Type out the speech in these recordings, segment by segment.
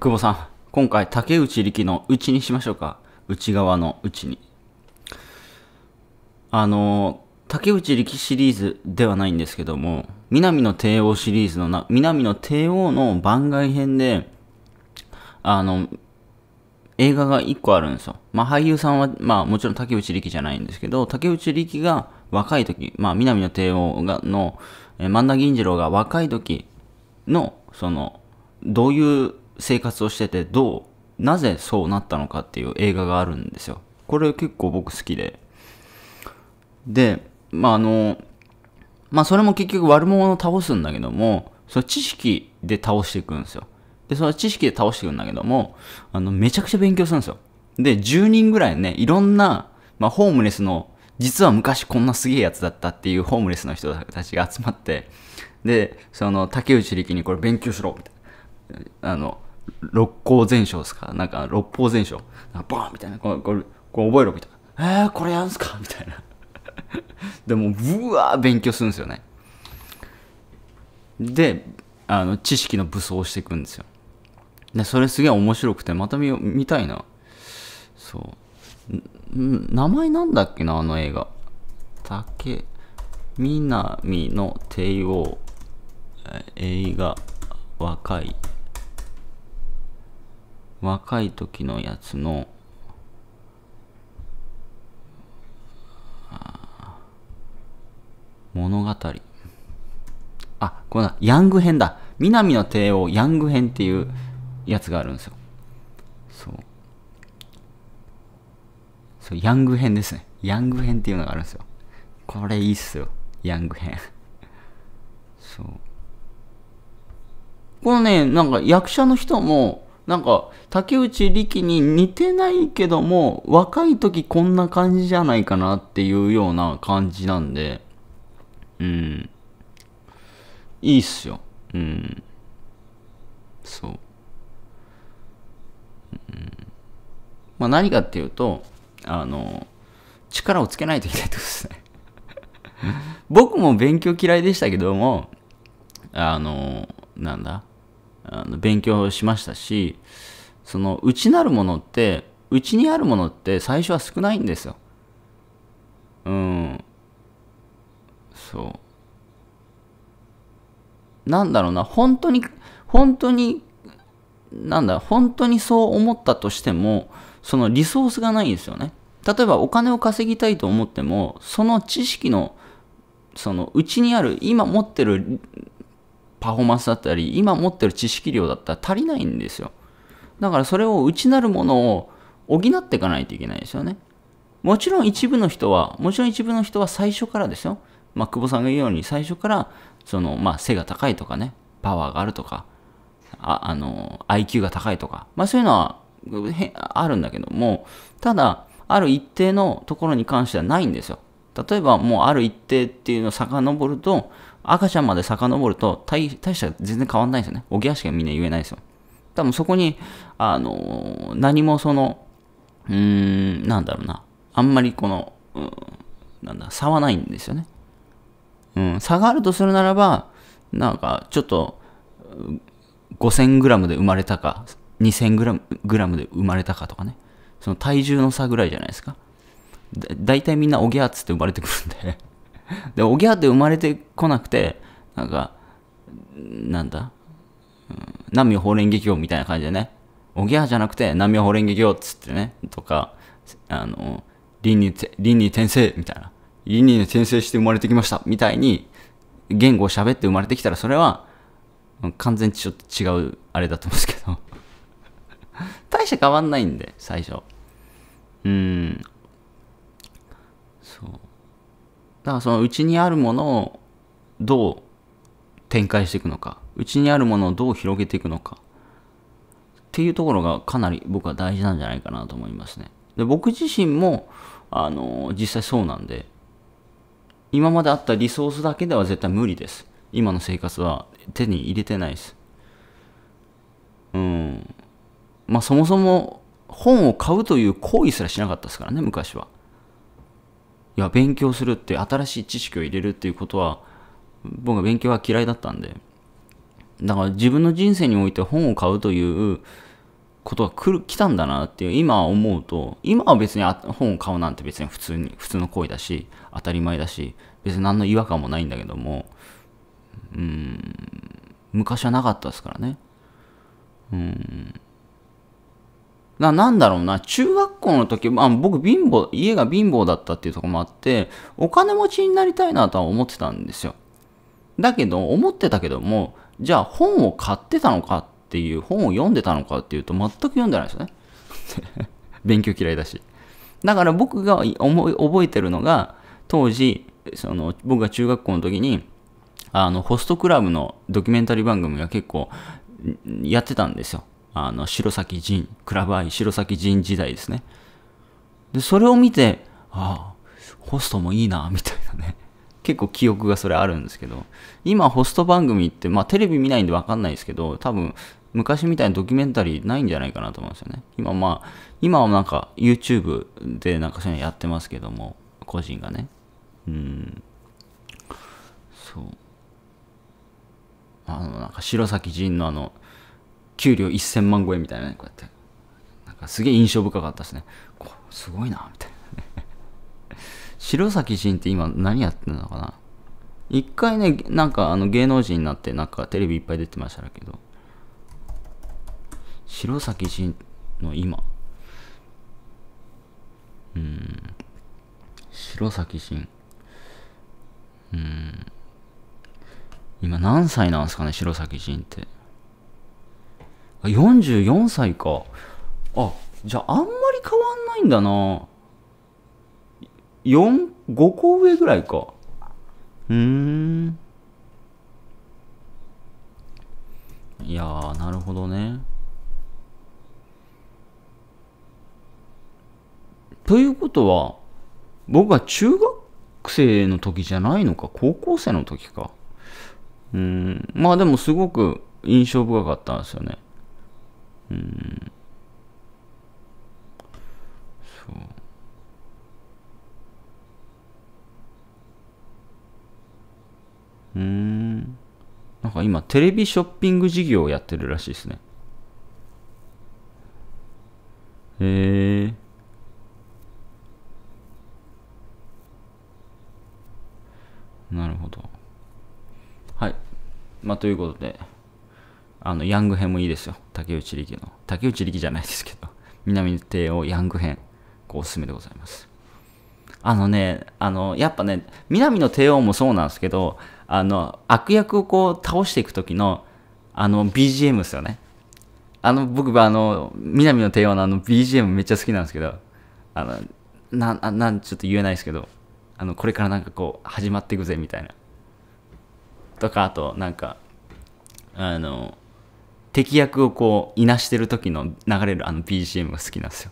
久保さん、今回竹内力のうちにしましょうか。内側のうちに。あの、竹内力シリーズではないんですけども、南の帝王シリーズのな、南の帝王の番外編で、あの、映画が一個あるんですよ。まあ俳優さんは、まあもちろん竹内力じゃないんですけど、竹内力が若い時、まあ南の帝王がの、え万田銀次郎が若い時の、その、どういう生活をしててどうなぜそうなったのかっていう映画があるんですよこれ結構僕好きででまああのまあそれも結局悪者を倒すんだけどもその知識で倒していくんですよでその知識で倒していくんだけどもあのめちゃくちゃ勉強するんですよで10人ぐらいねいろんな、まあ、ホームレスの実は昔こんなすげえやつだったっていうホームレスの人たちが集まってでその竹内力にこれ勉強しろみたいなあの六甲全書ですかなんか六甲全書バボーンみたいなこれこれこれ覚えろみたいなえー、これやんすかみたいなでもうわー勉強するんですよねであの知識の武装をしていくんですよでそれすげえ面白くてまた見見たいなそうん名前なんだっけなあの映画竹南の帝王映画若い若い時のやつの物語あこれだヤング編だ南の帝王ヤング編っていうやつがあるんですよそうそうヤング編ですねヤング編っていうのがあるんですよこれいいっすよヤング編そうこのねなんか役者の人もなんか竹内力に似てないけども若い時こんな感じじゃないかなっていうような感じなんでうんいいっすようんそう、うん、まあ何かっていうとあの力をつけないといけないってことですね僕も勉強嫌いでしたけどもあのなんだあの勉強しましたしその内なるものって内にあるものって最初は少ないんですよ。うんそうなんだろうな本当に本当になんだ本当にそう思ったとしてもそのリソースがないんですよね例えばお金を稼ぎたいと思ってもその知識のそのうちにある今持ってるパフォーマンスだったり、今持ってる知識量だったら足りないんですよ。だからそれを内なるものを補っていかないといけないですよね。もちろん一部の人は、もちろん一部の人は最初からですよ。まあ、久保さんが言うように最初から、その、まあ、背が高いとかね、パワーがあるとか、ああの、IQ が高いとか、まあ、そういうのは、あるんだけども、ただ、ある一定のところに関してはないんですよ。例えば、もうある一定っていうのを遡ると、赤ちゃんまで遡ると大大した全然変わんないですよね。おぎゃしかみんな言えないですよ。多分そこに、あのー、何もその、うーん、なんだろうな。あんまりこの、うん、なんだ、差はないんですよね。うん、差があるとするならば、なんか、ちょっと、5000g で生まれたか、2000g で生まれたかとかね。その体重の差ぐらいじゃないですか。だいたいみんなおぎゃーっつって生まれてくるんで で、おぎゃーって生まれてこなくて、なんか、なんだ、うん、南無法蓮華経みたいな感じでね、おぎゃーじゃなくて、南無法蓮華経っつってね、とか、あの、倫理、倫理転生みたいな、倫理に転生して生まれてきましたみたいに、言語を喋って生まれてきたら、それは、完全にちょっと違う、あれだと思うんですけど。大して変わんないんで、最初。うん。そう。だからそのうちにあるものをどう展開していくのか、うちにあるものをどう広げていくのか、っていうところがかなり僕は大事なんじゃないかなと思いますね。で僕自身も、あの、実際そうなんで、今まであったリソースだけでは絶対無理です。今の生活は手に入れてないです。うん。まあそもそも本を買うという行為すらしなかったですからね、昔は。や勉強するって新しい知識を入れるっていうことは僕は勉強は嫌いだったんでだから自分の人生において本を買うということが来る来たんだなっていう今思うと今は別に本を買うなんて別に普通に普通の行為だし当たり前だし別に何の違和感もないんだけどもうん昔はなかったですからねうんな、なんだろうな、中学校の時、まあ、僕貧乏、家が貧乏だったっていうとこもあって、お金持ちになりたいなとは思ってたんですよ。だけど、思ってたけども、じゃあ本を買ってたのかっていう、本を読んでたのかっていうと、全く読んでないですよね。勉強嫌いだし。だから僕が思い覚えてるのが、当時、その、僕が中学校の時に、あの、ホストクラブのドキュメンタリー番組が結構やってたんですよ。あの、白崎仁、クラブアイ、白崎仁時代ですね。で、それを見て、ああ、ホストもいいな、みたいなね。結構記憶がそれあるんですけど、今ホスト番組って、まあテレビ見ないんでわかんないですけど、多分昔みたいなドキュメンタリーないんじゃないかなと思うんですよね。今まあ、今はなんか YouTube でなんかそういうのやってますけども、個人がね。うん。そう。あの、なんか白崎仁のあの、給料1000万超えみたいなねこうやってなんかすげえ印象深かったですねすごいなみたいな 白崎仁って今何やってんのかな一回ねなんかあの芸能人になってなんかテレビいっぱい出てましたけど白崎仁の今うん白崎仁うん今何歳なんですかね白崎仁って44歳か。あ、じゃああんまり変わんないんだな。4、5個上ぐらいか。うーん。いやー、なるほどね。ということは、僕は中学生の時じゃないのか、高校生の時か。うん、まあでもすごく印象深かったんですよね。うんそううんなんか今テレビショッピング事業をやってるらしいですねへえーなるほど。はい。まあ、ということで。あの、ヤング編もいいですよ。竹内力の。竹内力じゃないですけど、南帝王ヤング編、こうおすすめでございます。あのね、あの、やっぱね、南の帝王もそうなんですけど、あの、悪役をこう倒していく時の、あの、BGM ですよね。あの、僕はあの、南の帝王のあの BGM めっちゃ好きなんですけど、あの、な、なん、ちょっと言えないですけど、あの、これからなんかこう、始まっていくぜ、みたいな。とか、あと、なんか、あの、敵役をこういなしてる時の流れるあの BGM が好きなんですよ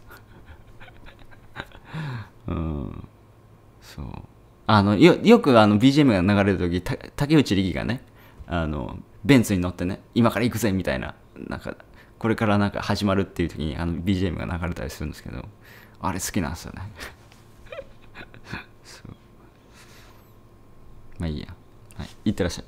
うんそうあのよよくあの BGM が流れる時竹内力がねあのベンツに乗ってね今から行くぜみたいななんかこれからなんか始まるっていう時にあの BGM が流れたりするんですけどあれ好きなんですよね まあいいやはいいってらっしゃい